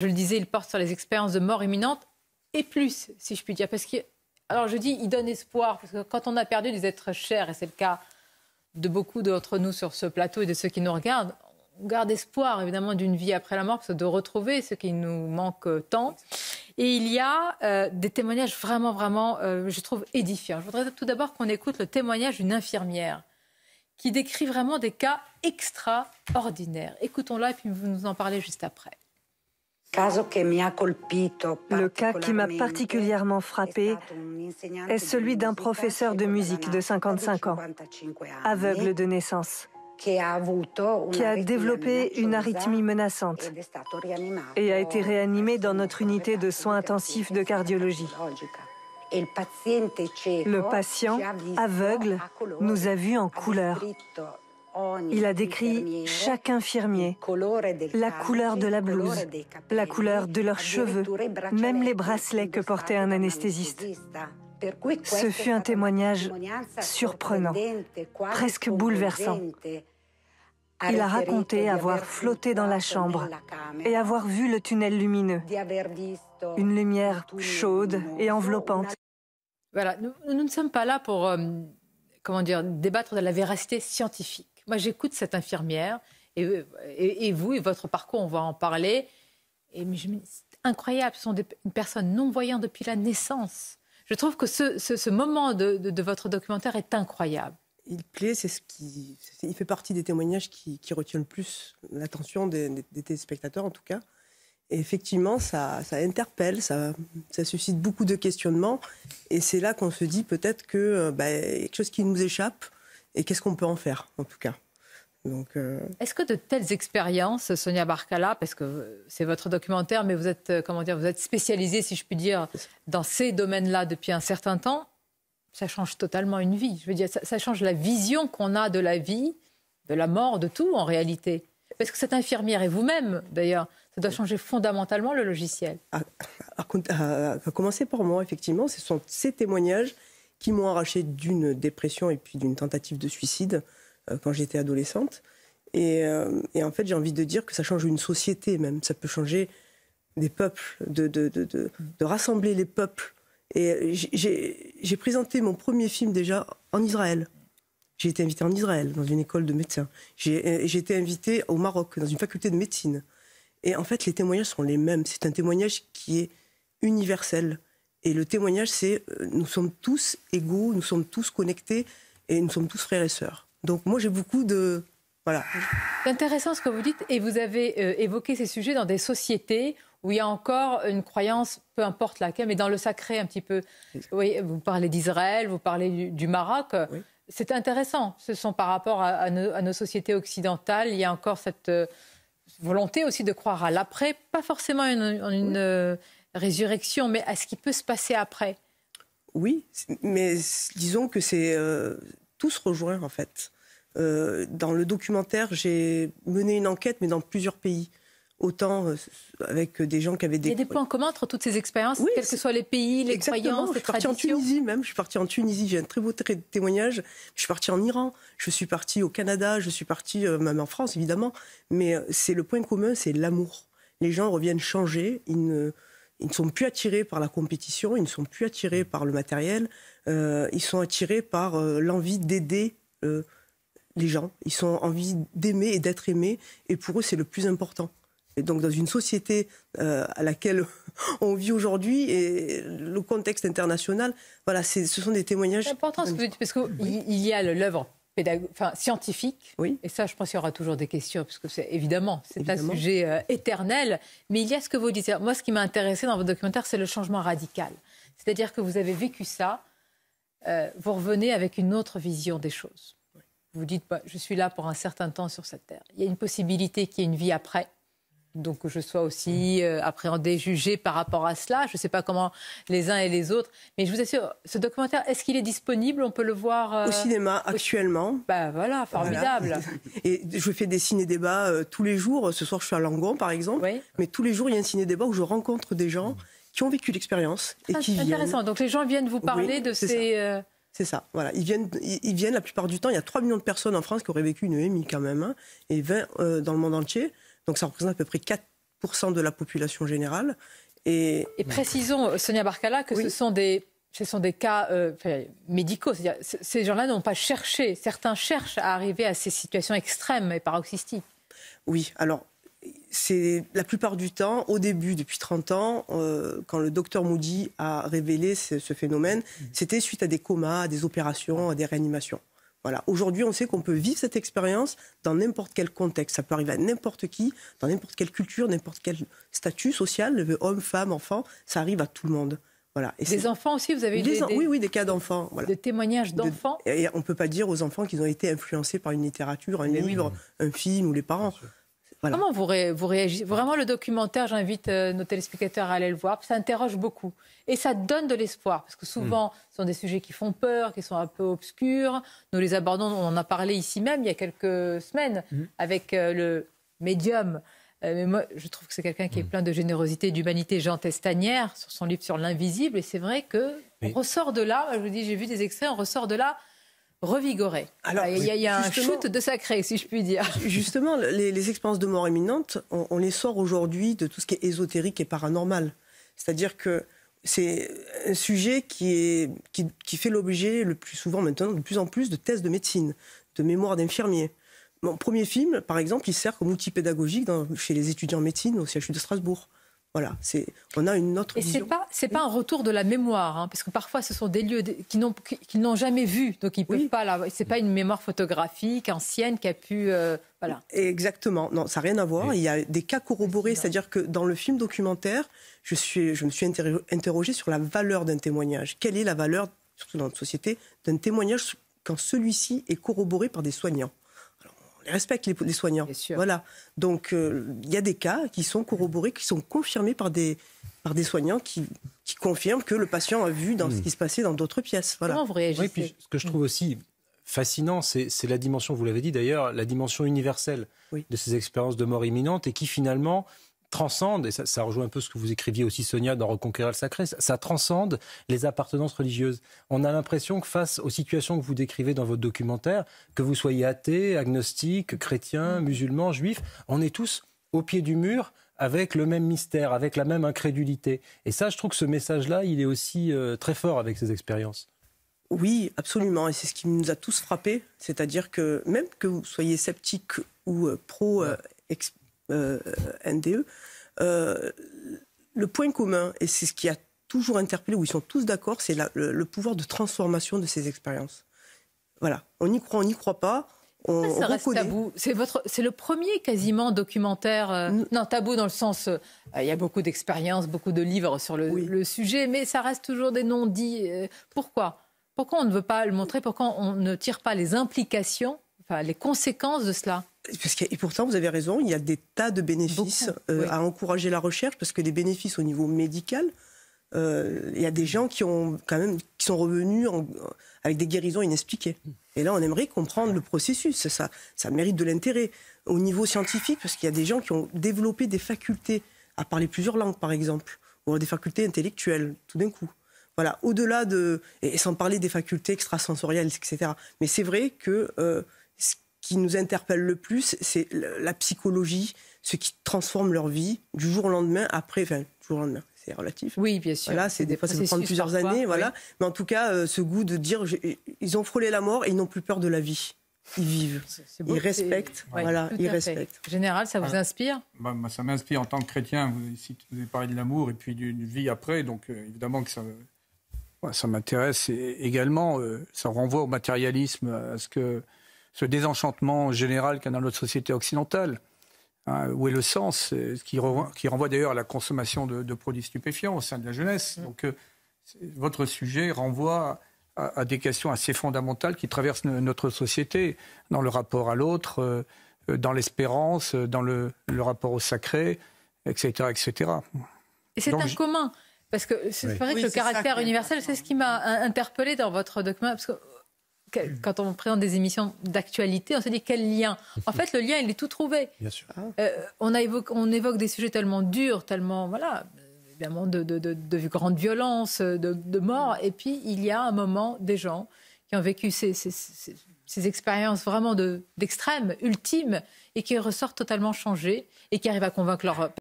Je le disais, il porte sur les expériences de mort imminente et plus, si je puis dire. Parce que, alors je dis, il donne espoir, parce que quand on a perdu des êtres chers, et c'est le cas de beaucoup d'entre nous sur ce plateau et de ceux qui nous regardent, on garde espoir évidemment d'une vie après la mort, de retrouver ce qui nous manque tant. Et il y a euh, des témoignages vraiment, vraiment, euh, je trouve, édifiants. Je voudrais tout d'abord qu'on écoute le témoignage d'une infirmière qui décrit vraiment des cas extraordinaires. Écoutons-la et puis vous nous en parlez juste après. Le cas qui m'a particulièrement frappé est celui d'un professeur de musique de 55 ans, aveugle de naissance, qui a développé une arythmie menaçante et a été réanimé dans notre unité de soins intensifs de cardiologie. E Le patient aveugle nous a vus en couleur il a décrit chaque infirmier, la couleur de la blouse, la couleur de leurs cheveux, même les bracelets que portait un anesthésiste. Ce fut un témoignage surprenant, presque bouleversant. Il a raconté avoir flotté dans la chambre et avoir vu le tunnel lumineux, une lumière chaude et enveloppante. Voilà, nous, ne sommes pas là pour, euh, comment dire, débattre de la véracité scientifique. Moi, j'écoute cette infirmière et, et, vous et votre parcours, on va en parler. Et je incroyable, ce sont des, personnes non voyantes depuis la naissance. Je trouve que ce, moment de, votre documentaire est incroyable. Il plaît, c'est ce qui, il fait partie des témoignages qui, qui retiennent le plus l'attention des, téléspectateurs en tout cas. Et effectivement, ça, interpelle, ça, ça, suscite beaucoup de questionnements. Et c'est là qu'on se dit peut-être que euh, bah, quelque chose qui nous échappe, et qu'est-ce qu'on peut en faire, en tout cas. Euh, Est-ce que de telles expériences, Sonia Barcala, parce que c'est votre documentaire, mais vous êtes, euh, comment dire, vous êtes spécialisée, si je puis dire, dans ces domaines-là depuis un certain temps, ça change totalement une vie. Je veux dire, ça, change la vision qu'on a de la vie, de la mort, de tout en réalité. Parce que cette infirmière et vous-même, d'ailleurs, ça doit changer fondamentalement le logiciel. à ah, ah, ah, commencer par moi, effectivement, ce sont ces témoignages qui m'ont arraché d'une dépression et puis d'une tentative de suicide euh, quand j'étais adolescente. Euh, et, en fait, j'ai envie de dire que ça change une société même, ça peut changer des peuples, de, de rassembler les peuples. Et j'ai présenté mon premier film déjà en Israël. J'ai été invitée en Israël, dans une école de médecins. Euh, j'ai été invitée au Maroc, dans une faculté de médecine. Et en fait, les témoignages sont les mêmes. C'est un témoignage qui est universel. Et le témoignage, c'est euh, nous sommes tous égaux, nous sommes tous connectés et nous sommes tous frères et sœurs. Donc moi, j'ai beaucoup de... Voilà. C'est intéressant ce que vous dites et vous avez euh, évoqué ces sujets dans des sociétés où il y a encore une croyance, peu importe laquelle, mais dans le sacré un petit peu. Oui, vous parlez d'Israël, vous parlez du, Maroc. C'est intéressant. Ce sont par rapport à, nos, sociétés occidentales, il y a encore cette euh, volonté aussi de croire à l'après, pas forcément en une, résurrection, mais à ce qui peut se passer après. Oui, mais disons que c'est euh, tous rejoints en fait. Euh, dans le documentaire, j'ai mené une enquête, mais dans plusieurs pays. Autant euh, avec des gens qui avaient des. Il y a des points communs entre toutes ces expériences, quels que soient les pays, les croyances, les traditions. Je suis partie en Tunisie même, je suis partie en Tunisie, j'ai un très beau témoignage. Je suis partie en Iran, je suis partie au Canada, je suis partie même en France évidemment, mais c'est le point commun, c'est l'amour. Les gens reviennent changer, ils ne ils ne sont plus attirés par la compétition, ils ne sont plus attirés par le matériel, euh, ils sont attirés par euh, l'envie d'aider euh, les gens, ils sont envie d'aimer et d'être aimés, et pour eux c'est le plus important. Et donc dans une société à laquelle on vit aujourd'hui et le contexte international, voilà, ce sont des témoignages. C'est important parce qu'il y a l'œuvre scientifique. Et ça, je pense qu'il y aura toujours des questions, parce que c'est évidemment, c'est un sujet euh, éternel. Mais il y a ce que vous disiez moi, ce qui m'a intéressé dans votre documentaire, c'est le changement radical. C'est-à-dire que vous avez vécu ça, euh, vous revenez avec une autre vision des choses. Vous dites, bah, je suis là pour un certain temps sur cette terre. Il y a une possibilité qu'il y ait une vie après donc que je sois aussi appréhendé euh, appréhendée, jugée par rapport à cela. Je ne sais pas comment les uns et les autres. Mais je vous assure, ce documentaire, est-ce qu'il est disponible On peut le voir euh, au cinéma actuellement. Bah voilà, formidable. Et je fais des ciné-débats euh, tous les jours. Ce soir, je suis à Langon, par exemple. Mais tous les jours, il y a un ciné-débat où je rencontre des gens qui ont vécu l'expérience et ah, qui viennent. Intéressant. Donc les gens viennent vous parler de ces. C'est ça, voilà. Ils viennent, ils viennent la plupart du temps. Il y a 3 millions de personnes en France qui auraient vécu une EMI quand même, hein, et 20 dans le monde entier. Donc ça représente à peu près 4% de la population générale. Et, précisons, euh, Sonia Barcala, que ce sont des cas euh, médicaux. ces gens-là n'ont pas cherché. Certains cherchent à arriver à ces situations extrêmes et paroxystiques. Oui, alors, la plupart du temps, au début, depuis 30 ans, euh, quand le docteur Moody a révélé ce, phénomène, mm. c'était suite à des comas, à des opérations, à des réanimations. Aujourd'hui, on sait qu'on peut vivre cette expérience dans n'importe quel contexte. Ça peut arriver à n'importe qui, dans n'importe quelle culture, n'importe quel statut social, homme, femme, enfant. Ça arrive à tout le monde. Voilà. Et des enfants aussi, vous avez eu des, Oui, oui, des cas d'enfants. Voilà. De témoignages d'enfants. on ne peut pas dire aux enfants qu'ils ont été influencés par une littérature, un livre, un film ou les parents. Comment vous, réagissez Vraiment, le documentaire, j'invite euh, nos téléspectateurs à aller le voir. Ça interroge beaucoup. Et ça donne de l'espoir. Parce que souvent, mm. ce sont des sujets qui font peur, qui sont un peu obscurs. Nous les abordons, on en a parlé ici même il y a quelques semaines mm. avec euh, le médium. Euh, mais moi, je trouve que c'est quelqu'un qui est mm. plein de générosité et d'humanité, Jean Testanière, sur son livre sur l'invisible. Et c'est vrai que ressort de là, je vous dis, j'ai vu des extraits, on ressort de là revigoré. Alors, il y a, un shoot de sacré, si je puis dire. Justement, les, expériences de mort imminente, on, les sort aujourd'hui de tout ce qui est ésotérique et paranormal. C'est-à-dire que c'est un sujet qui, fait l'objet le plus souvent maintenant, de plus en plus, de tests de médecine, de mémoire d'infirmiers. Mon premier film, par exemple, il sert comme outil pédagogique chez les étudiants en médecine au CHU de Strasbourg. Voilà, c'est on a une autre Et vision. Et ce n'est pas, un retour de la mémoire, hein, parce que parfois ce sont des lieux qu'ils qui n'ont jamais vu, donc ils peuvent pas. Ce n'est pas une mémoire photographique ancienne qui a pu. Euh, voilà. Exactement. Non, ça n'a rien à voir. Il y a des cas corroborés, c'est-à-dire que dans le film documentaire, je, suis, je me suis interrogée sur la valeur d'un témoignage. Quelle est la valeur, surtout dans notre société, d'un témoignage quand celui-ci est corroboré par des soignants respectent les, soignants. Voilà. Donc, euh, il y a des cas qui sont corroborés, qui sont confirmés par des, par des soignants qui, confirment que le patient a vu dans ce hmm. qui se passait dans d'autres pièces. Voilà. Ce que je trouve aussi fascinant, c'est la dimension, vous l'avez dit d'ailleurs, la dimension universelle de ces expériences de mort imminente et qui finalement transcende, et ça, rejoint un peu ce que vous écriviez aussi, Sonia, dans Reconquérir le Sacré, ça, transcende les appartenances religieuses. On a l'impression que face aux situations que vous décrivez dans votre documentaire, que vous soyez athée, agnostique, chrétien, mm. musulman, juif, on est tous au pied du mur avec le même mystère, avec la même incrédulité. Et ça, je trouve que ce message-là, il est aussi euh, très fort avec ces expériences. Oui, absolument. Et c'est ce qui nous a tous frappés. C'est-à-dire que même que vous soyez sceptique ou euh, pro... Euh, expérience euh, NDE, euh, le point commun, et c'est ce qui a toujours interpellé, où ils sont tous d'accord, c'est le, pouvoir de transformation de ces expériences. Voilà, on y croit, on n'y croit pas. On, ça, reste tabou. C'est votre, c'est le premier quasiment documentaire, euh, non tabou dans le sens, il y a beaucoup d'expériences, beaucoup de livres sur le, sujet, mais ça reste toujours des non-dits. pourquoi Pourquoi on ne veut pas le montrer Pourquoi on ne tire pas les implications les conséquences de cela parce que, et pourtant, vous avez raison, il y a des tas de bénéfices euh, à encourager la recherche, parce que des bénéfices au niveau médical, euh, il y a des gens qui ont quand même qui sont revenus avec des guérisons inexpliquées. Et là, on aimerait comprendre le processus. Ça, ça mérite de l'intérêt au niveau scientifique, parce qu'il y a des gens qui ont développé des facultés à parler plusieurs langues, par exemple, ou des facultés intellectuelles, tout d'un coup. Voilà, au-delà de. Et sans parler des facultés extrasensorielles, etc. Mais c'est vrai que. Euh, qui nous interpelle le plus, c'est la psychologie, ce qui transforme leur vie du jour au lendemain, après, enfin, du jour au lendemain, c'est relatif. Oui, bien sûr. Voilà, c'est des fois, ça prend plusieurs années, voilà. Mais en tout cas, euh, ce goût de dire, ils ont frôlé la mort et ils n'ont plus peur de la vie. Ils vivent, ils respectent, voilà, ils respectent. Général, ça vous inspire bah, Ça m'inspire en tant que chrétien. Vous, vous avez parlé de l'amour et puis d'une vie après, donc euh, évidemment que ça, ça m'intéresse. également, euh, ça renvoie au matérialisme, à ce que ce désenchantement général qu'il y a dans notre société occidentale. Hein, où est le sens euh, Ce qui renvoie, renvoie d'ailleurs à la consommation de, produits stupéfiants au sein de la jeunesse. Mm. Donc, euh, votre sujet renvoie à, des questions assez fondamentales qui traversent notre société, dans le rapport à l'autre, euh, dans l'espérance, dans le, rapport au sacré, etc. etc. Et c'est un commun, parce que c'est vrai que le caractère universel, c'est ce qui m'a interpellé dans votre document, parce que quand on présente des émissions d'actualité, on se dit quel lien En fait, le lien, il est tout trouvé. Ah. Euh, on, évoque des sujets tellement durs, tellement, voilà, évidemment, de, grandes violences, de, morts. Et puis, il y a un moment des gens qui ont vécu ces, expériences vraiment d'extrême, ultime, et qui ressortent totalement changés et qui arrivent à convaincre l'Europe.